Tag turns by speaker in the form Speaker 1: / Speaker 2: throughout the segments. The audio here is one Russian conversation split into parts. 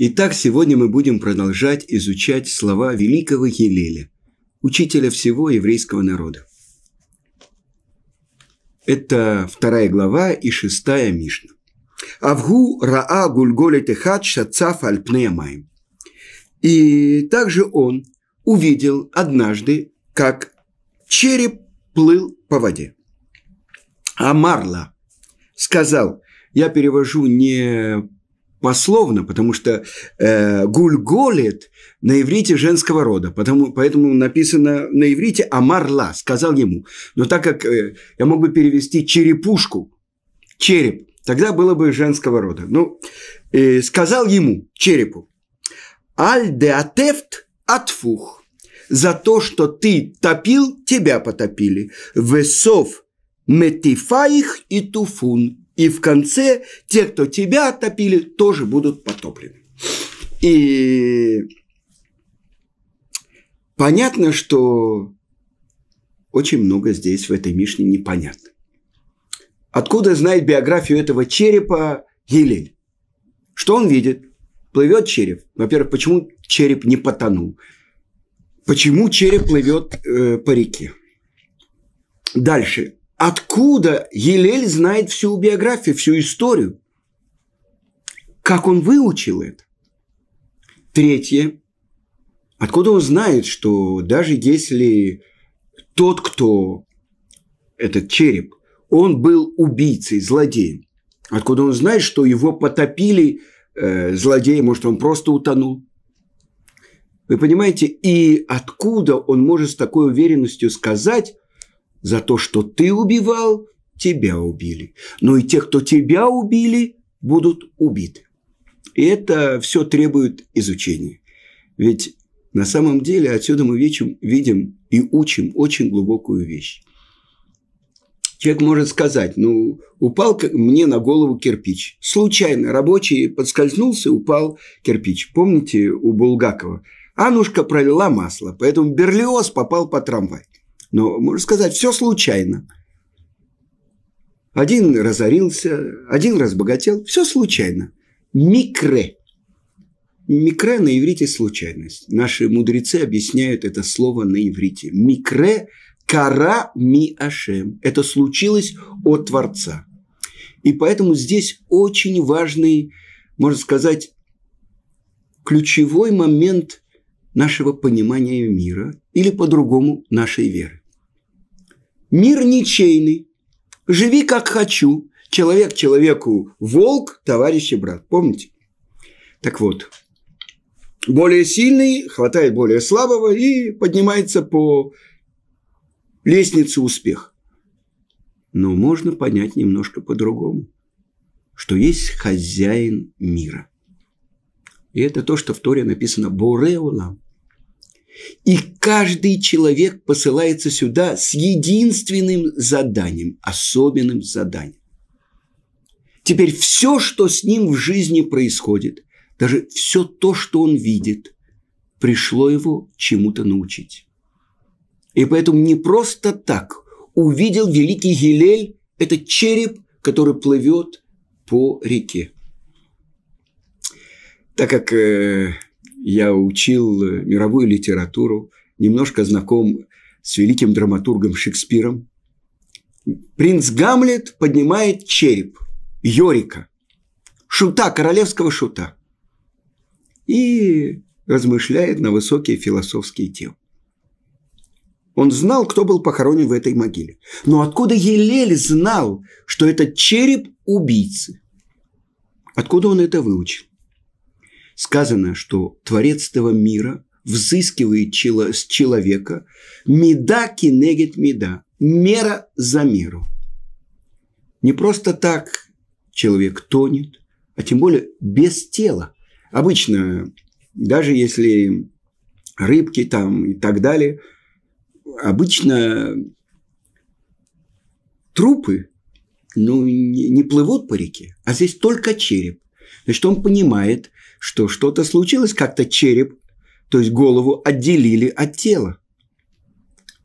Speaker 1: Итак, сегодня мы будем продолжать изучать слова великого Елеля, учителя всего еврейского народа. Это вторая глава и шестая Мишна. Авгу раа гульголе техат шацаф альпнеямаем. И также он увидел однажды, как череп плыл по воде. А Марла сказал, я перевожу не пословно, потому что э, гульголит на иврите женского рода, потому, поэтому написано на иврите Амарла, сказал ему. Но так как э, я мог бы перевести черепушку, череп, тогда было бы женского рода. Ну, э, сказал ему, черепу, аль де атефт за то, что ты топил, тебя потопили. Весов метифаих и туфун, и в конце те, кто тебя отопили, тоже будут потоплены. И понятно, что очень много здесь в этой Мишне непонятно. Откуда знает биографию этого черепа Елель? Что он видит? Плывет череп. Во-первых, почему череп не потонул? Почему череп плывет э, по реке? Дальше. Откуда Елель знает всю биографию, всю историю? Как он выучил это? Третье. Откуда он знает, что даже если тот, кто этот череп, он был убийцей, злодеем. Откуда он знает, что его потопили э, злодеи, может, он просто утонул? Вы понимаете, и откуда он может с такой уверенностью сказать, за то, что ты убивал, тебя убили. Но и те, кто тебя убили, будут убиты. И это все требует изучения. Ведь на самом деле отсюда мы видим, видим и учим очень глубокую вещь. Человек может сказать, ну, упал мне на голову кирпич. Случайно рабочий подскользнулся, упал кирпич. Помните у Булгакова? Анушка пролила масло, поэтому Берлиоз попал под трамвай. Но ну, можно сказать, все случайно. Один разорился, один разбогател, все случайно. Микре. Микре на иврите случайность. Наши мудрецы объясняют это слово на иврите. Микре кара ми ашем. Это случилось от Творца. И поэтому здесь очень важный, можно сказать, ключевой момент нашего понимания мира или по-другому нашей веры. Мир ничейный. Живи как хочу. Человек человеку волк, товарищ и брат. Помните? Так вот, более сильный хватает более слабого и поднимается по лестнице успеха. Но можно понять немножко по-другому, что есть хозяин мира. И это то, что в Торе написано «Бореулам». И каждый человек посылается сюда с единственным заданием, особенным заданием. Теперь все, что с ним в жизни происходит, даже все то, что он видит, пришло его чему-то научить. И поэтому не просто так увидел великий Гилель этот череп, который плывет по реке. Так как э, я учил э, мировую литературу, немножко знаком с великим драматургом Шекспиром. Принц Гамлет поднимает череп Йорика, шута, королевского шута, и размышляет на высокие философские темы. Он знал, кто был похоронен в этой могиле. Но откуда Елель знал, что это череп убийцы? Откуда он это выучил? сказано, что Творец этого мира взыскивает с человека меда кинегет меда, мера за меру. Не просто так человек тонет, а тем более без тела. Обычно, даже если рыбки там и так далее, обычно трупы ну, не плывут по реке, а здесь только череп. Значит, он понимает, что что-то случилось, как-то череп, то есть голову отделили от тела.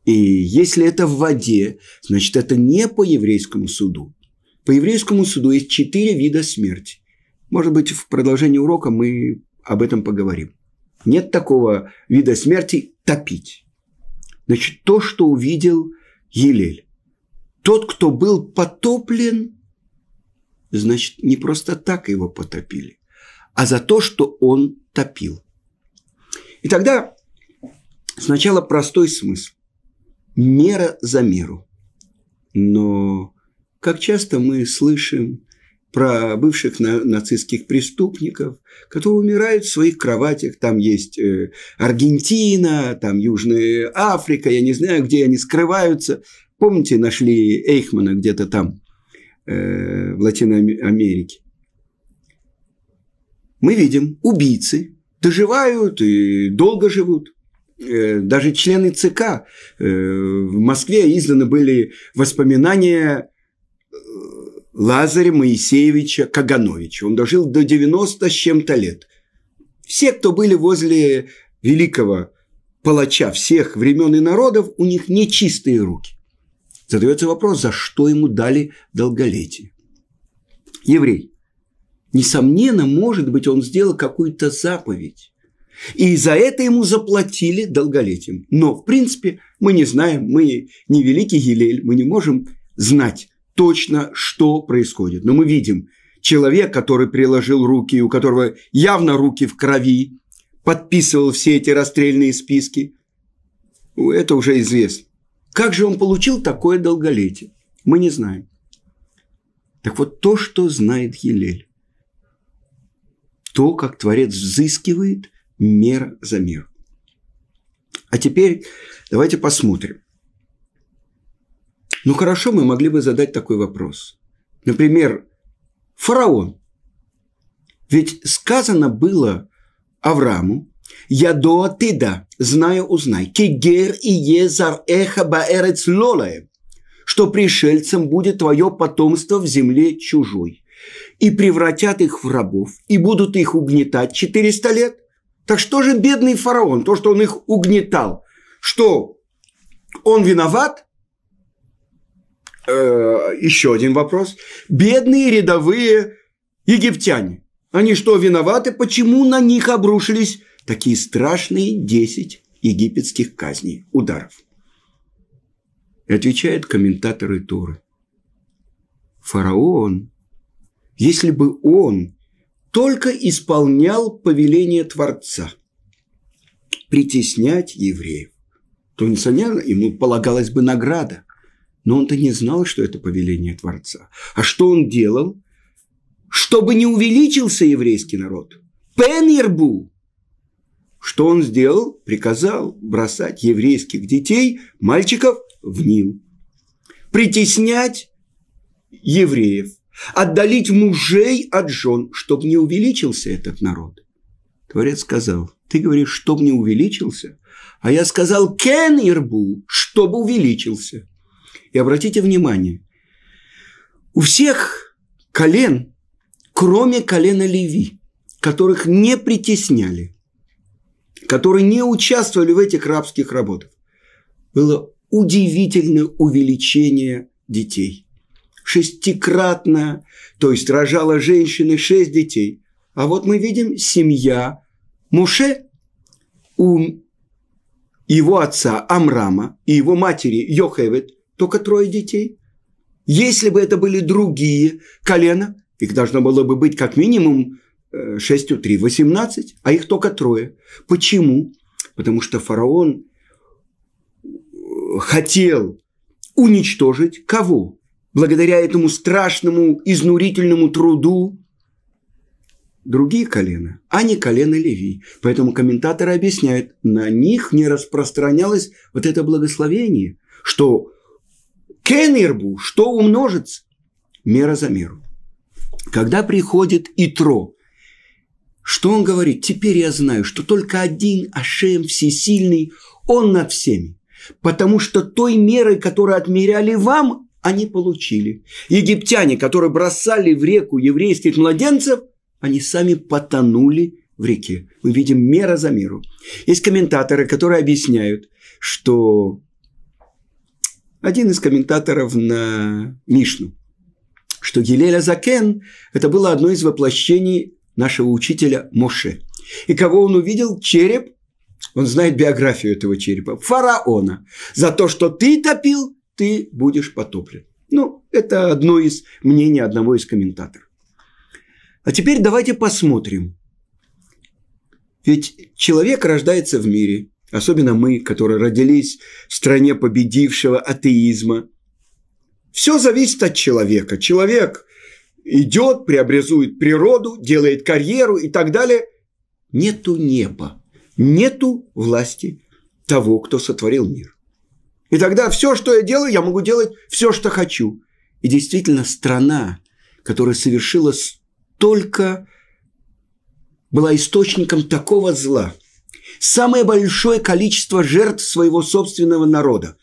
Speaker 1: И если это в воде, значит, это не по еврейскому суду. По еврейскому суду есть четыре вида смерти. Может быть, в продолжении урока мы об этом поговорим. Нет такого вида смерти – топить. Значит, то, что увидел Елель. Тот, кто был потоплен, значит, не просто так его потопили а за то, что он топил. И тогда сначала простой смысл. Мера за меру. Но как часто мы слышим про бывших на- нацистских преступников, которые умирают в своих кроватях. Там есть э, Аргентина, там Южная Африка, я не знаю, где они скрываются. Помните, нашли Эйхмана где-то там, э, в Америке мы видим, убийцы доживают и долго живут. Э, даже члены ЦК э, в Москве изданы были воспоминания э, Лазаря Моисеевича Кагановича. Он дожил до 90 с чем-то лет. Все, кто были возле великого палача всех времен и народов, у них нечистые руки. Задается вопрос, за что ему дали долголетие. Еврей Несомненно, может быть, он сделал какую-то заповедь. И за это ему заплатили долголетием. Но, в принципе, мы не знаем, мы не великий Елель, мы не можем знать точно, что происходит. Но мы видим, человек, который приложил руки, у которого явно руки в крови, подписывал все эти расстрельные списки, это уже известно. Как же он получил такое долголетие? Мы не знаем. Так вот, то, что знает Елель то, как Творец взыскивает мер за мер. А теперь давайте посмотрим. Ну хорошо, мы могли бы задать такой вопрос. Например, фараон. Ведь сказано было Аврааму, я до да, знаю, узнай, Кегер и езар эха баэрец лолаем, что пришельцем будет твое потомство в земле чужой и превратят их в рабов, и будут их угнетать 400 лет. Так что же бедный фараон, то, что он их угнетал, что он виноват? Э, еще один вопрос. Бедные рядовые египтяне, они что, виноваты? Почему на них обрушились такие страшные 10 египетских казней, ударов? Отвечает комментаторы Торы. Фараон если бы он только исполнял повеление Творца притеснять евреев, то, несомненно, ему полагалась бы награда. Но он-то не знал, что это повеление Творца. А что он делал? Чтобы не увеличился еврейский народ. Пенербу! Что он сделал? Приказал бросать еврейских детей, мальчиков, в Нил. Притеснять евреев – отдалить мужей от жен, чтобы не увеличился этот народ. Творец сказал, ты говоришь, чтобы не увеличился, а я сказал кен ирбу, чтобы увеличился. И обратите внимание, у всех колен, кроме колена Леви, которых не притесняли, которые не участвовали в этих рабских работах, было удивительное увеличение детей шестикратная, то есть рожала женщины шесть детей. А вот мы видим семья Муше у его отца Амрама и его матери Йохевет только трое детей. Если бы это были другие колена, их должно было бы быть как минимум 6 э, у 3, 18, а их только трое. Почему? Потому что фараон э, хотел уничтожить кого? благодаря этому страшному, изнурительному труду другие колена, а не колено Леви. Поэтому комментаторы объясняют, на них не распространялось вот это благословение, что кенербу, что умножится, мера за меру. Когда приходит Итро, что он говорит? Теперь я знаю, что только один Ашем Всесильный, он над всеми. Потому что той мерой, которую отмеряли вам, они получили. Египтяне, которые бросали в реку еврейских младенцев, они сами потонули в реке. Мы видим мера за миру. Есть комментаторы, которые объясняют, что один из комментаторов на Мишну, что Елеля Закен – это было одно из воплощений нашего учителя Моше. И кого он увидел? Череп. Он знает биографию этого черепа. Фараона. За то, что ты топил, ты будешь потоплен. Ну, это одно из мнений одного из комментаторов. А теперь давайте посмотрим. Ведь человек рождается в мире, особенно мы, которые родились в стране победившего атеизма. Все зависит от человека. Человек идет, преобразует природу, делает карьеру и так далее. Нету неба, нету власти того, кто сотворил мир. И тогда все, что я делаю, я могу делать все, что хочу. И действительно, страна, которая совершила столько, была источником такого зла, самое большое количество жертв своего собственного народа.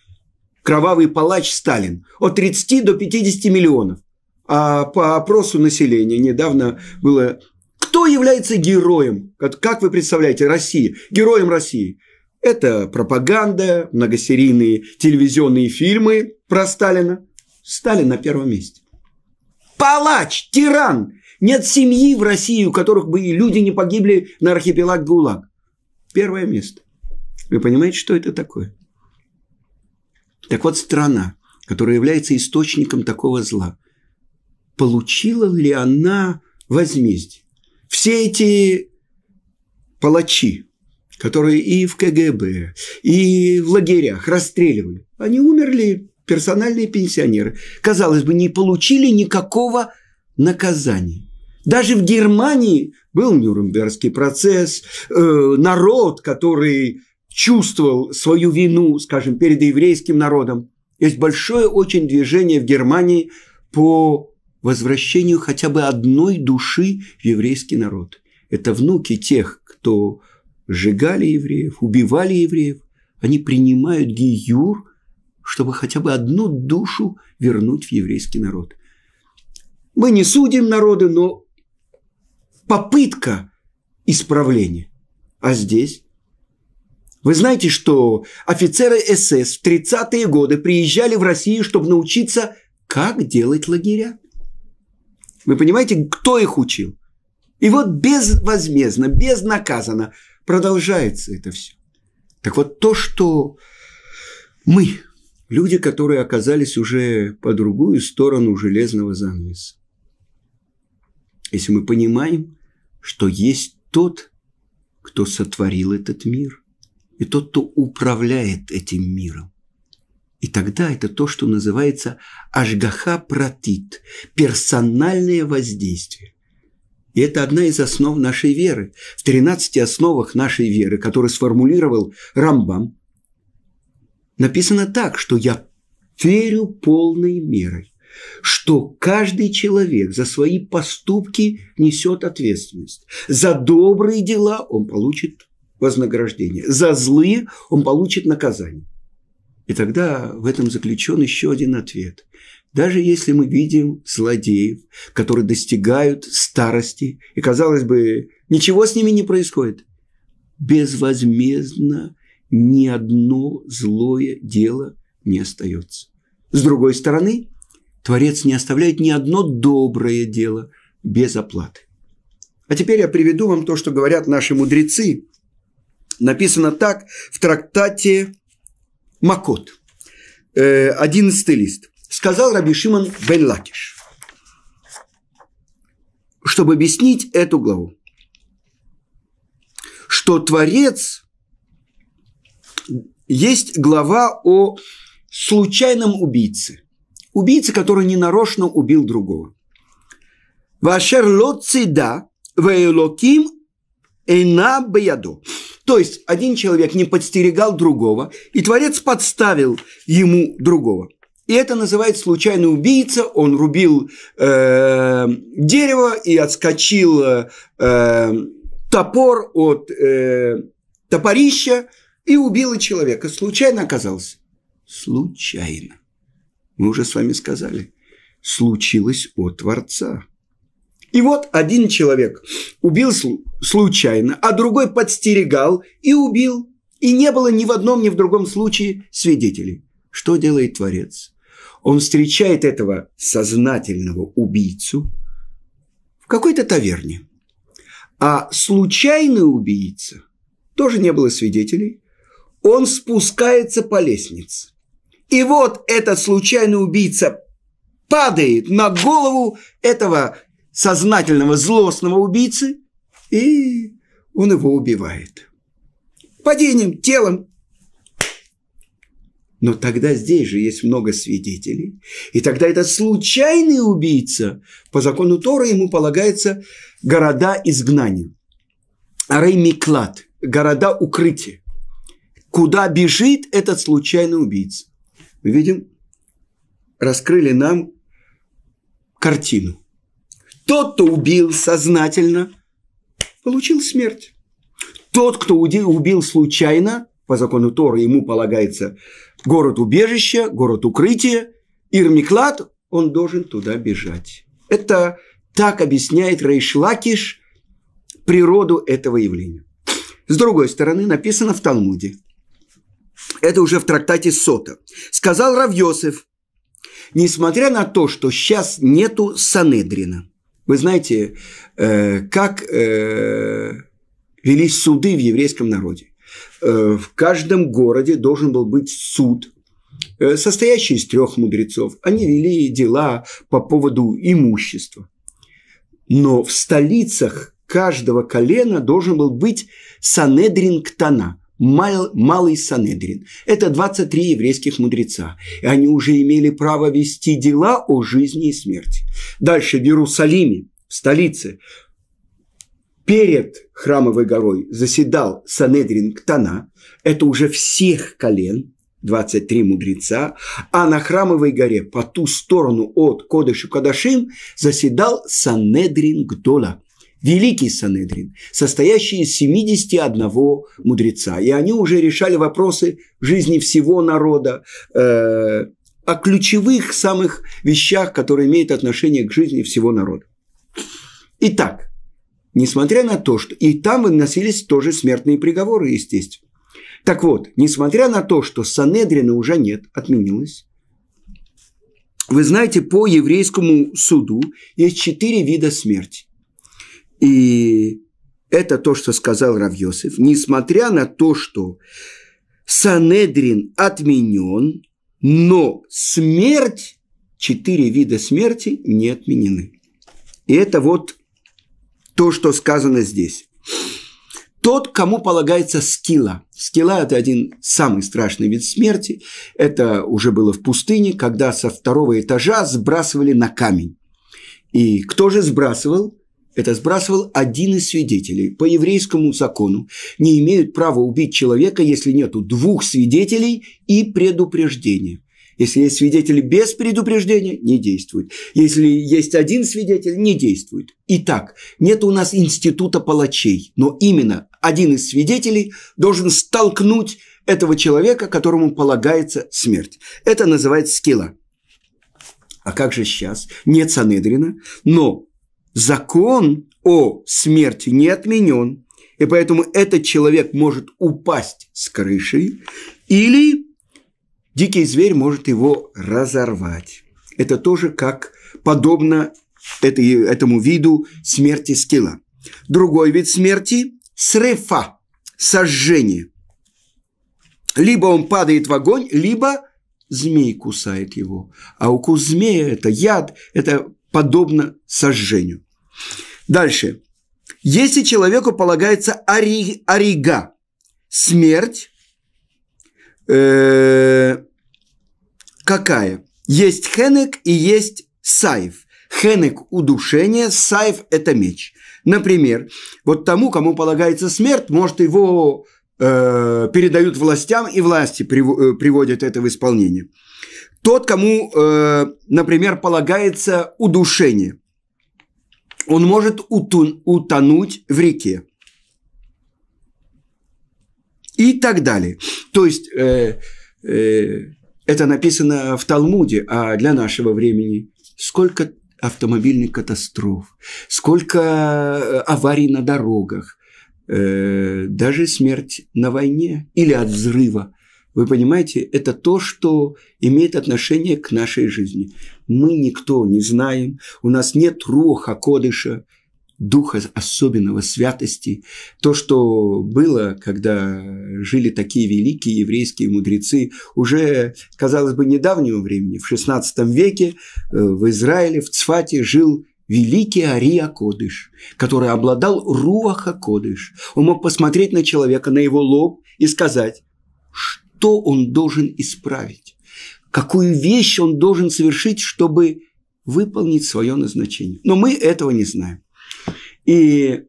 Speaker 1: Кровавый палач Сталин от 30 до 50 миллионов. А по опросу населения недавно было кто является героем? Как вы представляете, России? Героем России. Это пропаганда, многосерийные телевизионные фильмы про Сталина. Сталин на первом месте. Палач, тиран. Нет семьи в России, у которых бы люди не погибли на архипелаг ГУЛАГ. Первое место. Вы понимаете, что это такое? Так вот, страна, которая является источником такого зла, получила ли она возмездие? Все эти палачи, которые и в КГБ, и в лагерях расстреливали, они умерли, персональные пенсионеры. Казалось бы, не получили никакого наказания. Даже в Германии был Нюрнбергский процесс, э, народ, который чувствовал свою вину, скажем, перед еврейским народом. Есть большое очень движение в Германии по возвращению хотя бы одной души в еврейский народ. Это внуки тех, кто сжигали евреев, убивали евреев, они принимают гиюр, чтобы хотя бы одну душу вернуть в еврейский народ. Мы не судим народы, но попытка исправления. А здесь вы знаете, что офицеры СС в 30-е годы приезжали в Россию, чтобы научиться, как делать лагеря. Вы понимаете, кто их учил? И вот безвозмездно, безнаказанно – продолжается это все. Так вот то, что мы, люди, которые оказались уже по другую сторону железного занавеса, если мы понимаем, что есть тот, кто сотворил этот мир, и тот, кто управляет этим миром. И тогда это то, что называется ашгаха пратит персональное воздействие. И это одна из основ нашей веры. В 13 основах нашей веры, которые сформулировал Рамбам, написано так, что я верю полной мерой, что каждый человек за свои поступки несет ответственность. За добрые дела он получит вознаграждение, за злые он получит наказание. И тогда в этом заключен еще один ответ. Даже если мы видим злодеев, которые достигают старости, и, казалось бы, ничего с ними не происходит, безвозмездно ни одно злое дело не остается. С другой стороны, Творец не оставляет ни одно доброе дело без оплаты. А теперь я приведу вам то, что говорят наши мудрецы. Написано так в трактате Макот, 11 э, лист сказал Раби Шимон бен Лакиш, чтобы объяснить эту главу, что Творец есть глава о случайном убийце, убийце, который ненарочно убил другого. Вашер лоцида вейлоким эйна баяду. То есть один человек не подстерегал другого, и Творец подставил ему другого – и это называется случайный убийца. Он рубил э, дерево и отскочил э, э топор от э, топорища и убил человека. Случайно оказался. Случайно. Мы уже с вами сказали. Случилось от Творца. И вот один человек убил случайно, а другой подстерегал и убил. И не было ни в одном, ни в другом случае свидетелей. Что делает Творец? Он встречает этого сознательного убийцу в какой-то таверне. А случайный убийца, тоже не было свидетелей, он спускается по лестнице. И вот этот случайный убийца падает на голову этого сознательного злостного убийцы, и он его убивает. Падением, телом, но тогда здесь же есть много свидетелей. И тогда этот случайный убийца, по закону Тора ему полагается города изгнания. Арей города укрытия. Куда бежит этот случайный убийца? Мы видим, раскрыли нам картину. Тот, кто убил сознательно, получил смерть. Тот, кто убил случайно, по закону Тора ему полагается город убежища, город укрытия, Ирмиклад, он должен туда бежать. Это так объясняет Рейшлакиш природу этого явления. С другой стороны, написано в Талмуде. Это уже в трактате Сота. Сказал Равьосев, несмотря на то, что сейчас нету Санедрина. Вы знаете, э, как э, велись суды в еврейском народе. Э, в каждом городе должен был быть суд, э, состоящий из трех мудрецов. Они вели дела по поводу имущества. Но в столицах каждого колена должен был быть Санедрин Ктана, Малый Санедрин. Это 23 еврейских мудреца. И они уже имели право вести дела о жизни и смерти. Дальше в Иерусалиме, в столице, перед храмовой горой заседал Санедрин Ктана, это уже всех колен, 23 мудреца, а на храмовой горе по ту сторону от Кодышу Кадашим заседал Санедрин Гдола, великий Санедрин, состоящий из 71 мудреца. И они уже решали вопросы жизни всего народа, э, о ключевых самых вещах, которые имеют отношение к жизни всего народа. Итак, Несмотря на то, что и там выносились тоже смертные приговоры, естественно. Так вот, несмотря на то, что Санедрина уже нет, отменилось, вы знаете, по еврейскому суду есть четыре вида смерти. И это то, что сказал Равьосиф. Несмотря на то, что Санедрин отменен, но смерть, четыре вида смерти не отменены. И это вот то, что сказано здесь. Тот, кому полагается скилла. Скилла – это один самый страшный вид смерти. Это уже было в пустыне, когда со второго этажа сбрасывали на камень. И кто же сбрасывал? Это сбрасывал один из свидетелей. По еврейскому закону не имеют права убить человека, если нету двух свидетелей и предупреждения. Если есть свидетели без предупреждения, не действует. Если есть один свидетель, не действует. Итак, нет у нас института палачей, но именно один из свидетелей должен столкнуть этого человека, которому полагается смерть. Это называется скилла. А как же сейчас? Нет Санедрина, но закон о смерти не отменен, и поэтому этот человек может упасть с крыши или дикий зверь может его разорвать. Это тоже как подобно этому виду смерти скилла. Другой вид смерти – срефа, сожжение. Либо он падает в огонь, либо змей кусает его. А укус змея – это яд, это подобно сожжению. Дальше. Если человеку полагается ари, арига, смерть, э, какая? Есть хенек и есть сайф. Хенек – удушение, сайф – это меч. Например, вот тому, кому полагается смерть, может, его э, передают властям, и власти прив, э, приводят это в исполнение. Тот, кому, э, например, полагается удушение, он может утон, утонуть в реке. И так далее. То есть э, э, это написано в Талмуде, а для нашего времени сколько автомобильных катастроф, сколько э, аварий на дорогах, э, даже смерть на войне или от взрыва. Вы понимаете, это то, что имеет отношение к нашей жизни. Мы никто не знаем, у нас нет руха кодыша, духа особенного святости. То, что было, когда жили такие великие еврейские мудрецы, уже, казалось бы, недавнего времени, в XVI веке э, в Израиле, в Цфате жил великий Ария Кодыш, который обладал Руаха Кодыш. Он мог посмотреть на человека, на его лоб и сказать, что он должен исправить, какую вещь он должен совершить, чтобы выполнить свое назначение. Но мы этого не знаем. И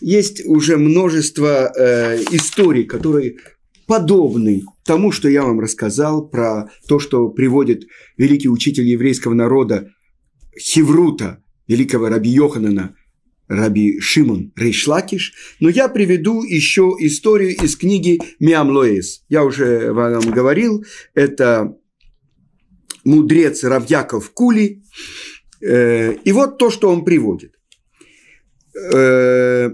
Speaker 1: есть уже множество э, историй, которые подобны тому, что я вам рассказал про то, что приводит великий учитель еврейского народа Хеврута, великого раби Йоханана, раби Шимон Рейшлакиш. Но я приведу еще историю из книги Миам Миамлоэс. Я уже вам говорил, это мудрец Равьяков Кули. Э, и вот то, что он приводит. Э,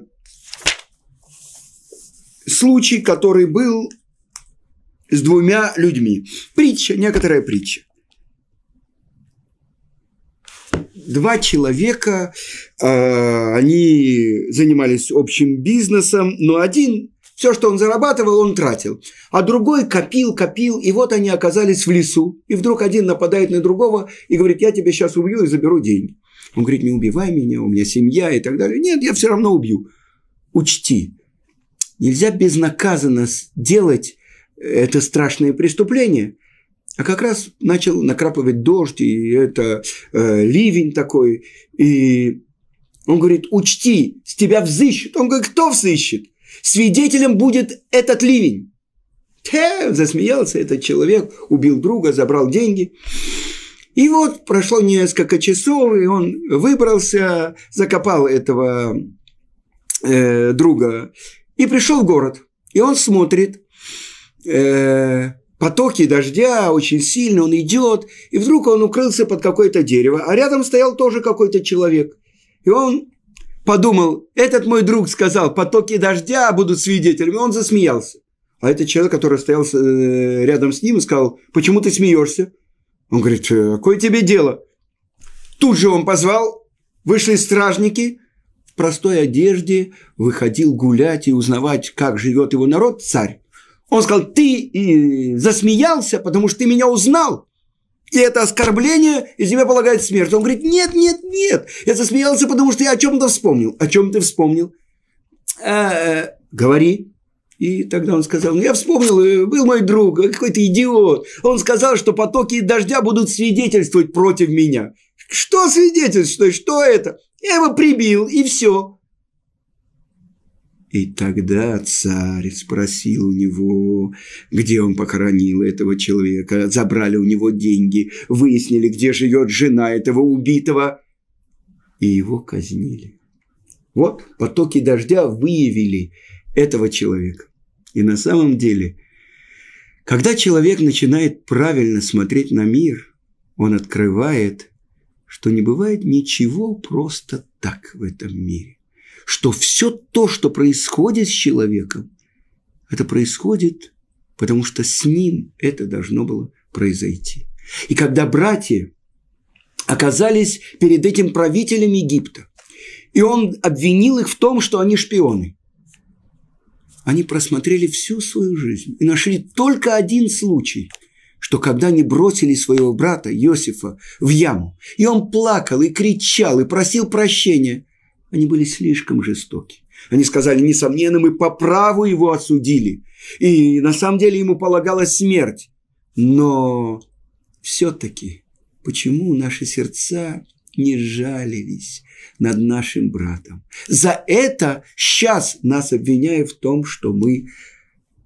Speaker 1: случай, который был с двумя людьми. Притча, некоторая притча. Два человека, э, они занимались общим бизнесом, но один все, что он зарабатывал, он тратил. А другой копил, копил, и вот они оказались в лесу. И вдруг один нападает на другого и говорит, я тебя сейчас убью и заберу деньги. Он говорит, не убивай меня, у меня семья и так далее. Нет, я все равно убью. Учти, нельзя безнаказанно делать э, это страшное преступление. А как раз начал накрапывать дождь, и это э, ливень такой. И он говорит, учти, с тебя взыщут. Он говорит, кто взыщет? Свидетелем будет этот ливень. Те, засмеялся этот человек, убил друга, забрал деньги. И вот прошло несколько часов, и он выбрался, закопал этого э, друга и пришел в город. И он смотрит, э, потоки дождя очень сильно, он идет, и вдруг он укрылся под какое-то дерево, а рядом стоял тоже какой-то человек. И он подумал, этот мой друг сказал, потоки дождя будут свидетелями, он засмеялся. А этот человек, который стоял э, рядом с ним сказал, почему ты смеешься? Он говорит, «Э, какое тебе дело? Тут же он позвал, вышли стражники, в простой одежде выходил гулять и узнавать, как живет его народ, царь. Он сказал, ты э, засмеялся, потому что ты меня узнал и это оскорбление, из тебя полагает смерть. Он говорит, нет, нет, нет, я засмеялся, потому что я о чем-то вспомнил. О чем ты вспомнил? «Э, э, говори. И тогда он сказал, ну, я вспомнил, э, был мой друг, какой-то идиот. Он сказал, что потоки дождя будут свидетельствовать против меня. Что свидетельствует? Что это? Я его прибил, и все. И тогда царь спросил у него, где он похоронил этого человека, забрали у него деньги, выяснили, где живет жена этого убитого, и его казнили. Вот потоки дождя выявили этого человека. И на самом деле, когда человек начинает правильно смотреть на мир, он открывает, что не бывает ничего просто так в этом мире что все то, что происходит с человеком, это происходит, потому что с ним это должно было произойти. И когда братья оказались перед этим правителем Египта, и он обвинил их в том, что они шпионы, они просмотрели всю свою жизнь и нашли только один случай, что когда они бросили своего брата Иосифа в яму, и он плакал, и кричал, и просил прощения, они были слишком жестоки. Они сказали, несомненно, мы по праву его осудили. И на самом деле ему полагалась смерть. Но все-таки, почему наши сердца не жалились над нашим братом? За это сейчас нас обвиняют в том, что мы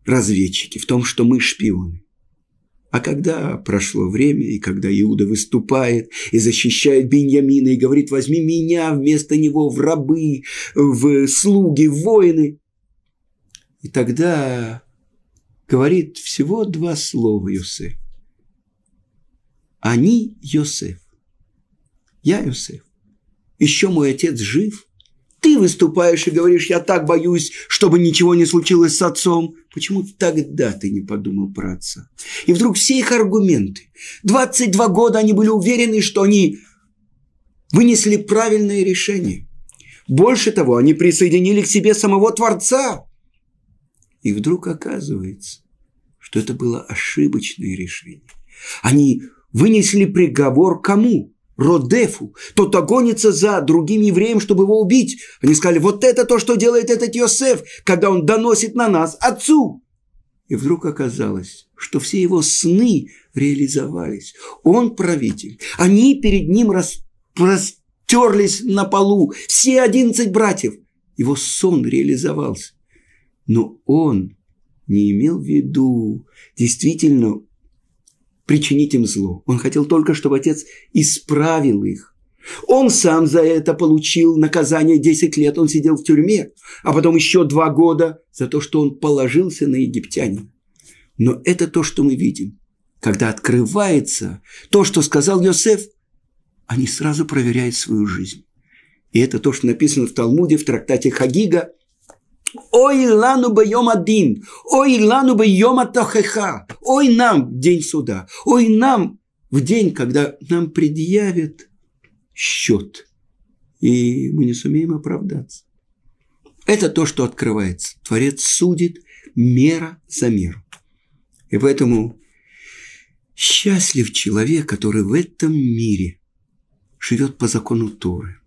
Speaker 1: разведчики, в том, что мы шпионы. А когда прошло время, и когда Иуда выступает и защищает Беньямина, и говорит, возьми меня вместо него в рабы, в слуги, в воины, и тогда говорит всего два слова Йосеф. Они Йосеф. Я Йосеф. Еще мой отец жив. Ты выступаешь и говоришь, я так боюсь, чтобы ничего не случилось с отцом. Почему тогда ты не подумал про отца? И вдруг все их аргументы. 22 года они были уверены, что они вынесли правильное решение. Больше того, они присоединили к себе самого Творца. И вдруг оказывается, что это было ошибочное решение. Они вынесли приговор кому? Родефу. Тот огонится за другим евреем, чтобы его убить. Они сказали, вот это то, что делает этот Йосеф, когда он доносит на нас отцу. И вдруг оказалось, что все его сны реализовались. Он правитель. Они перед ним распростерлись на полу. Все одиннадцать братьев. Его сон реализовался. Но он не имел в виду действительно причинить им зло. Он хотел только, чтобы отец исправил их. Он сам за это получил наказание 10 лет, он сидел в тюрьме, а потом еще два года за то, что он положился на египтянина. Но это то, что мы видим. Когда открывается то, что сказал Йосеф, они сразу проверяют свою жизнь. И это то, что написано в Талмуде, в трактате Хагига – Ой лану байом один, ой лану байом атахеха, ой нам в день суда, ой нам в день, когда нам предъявят счет, и мы не сумеем оправдаться. Это то, что открывается. Творец судит мера за меру. И поэтому счастлив человек, который в этом мире живет по закону Торы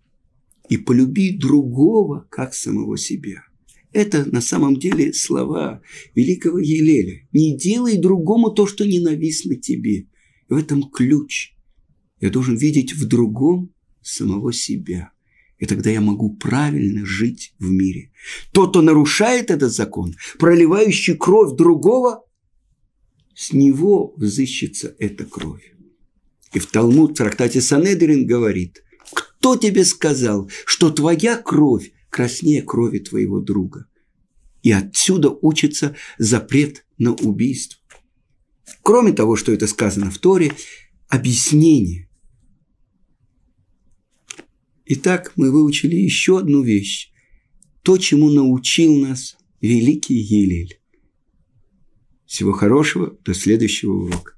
Speaker 1: и полюби другого, как самого себя – это на самом деле слова великого Елеля. Не делай другому то, что ненавистно тебе. В этом ключ. Я должен видеть в другом самого себя. И тогда я могу правильно жить в мире. Тот, кто нарушает этот закон, проливающий кровь другого, с него взыщется эта кровь. И в Талмуд в трактате Санедрин говорит, кто тебе сказал, что твоя кровь краснее крови твоего друга. И отсюда учится запрет на убийство. Кроме того, что это сказано в Торе, объяснение. Итак, мы выучили еще одну вещь. То, чему научил нас великий Елель. Всего хорошего, до следующего урока.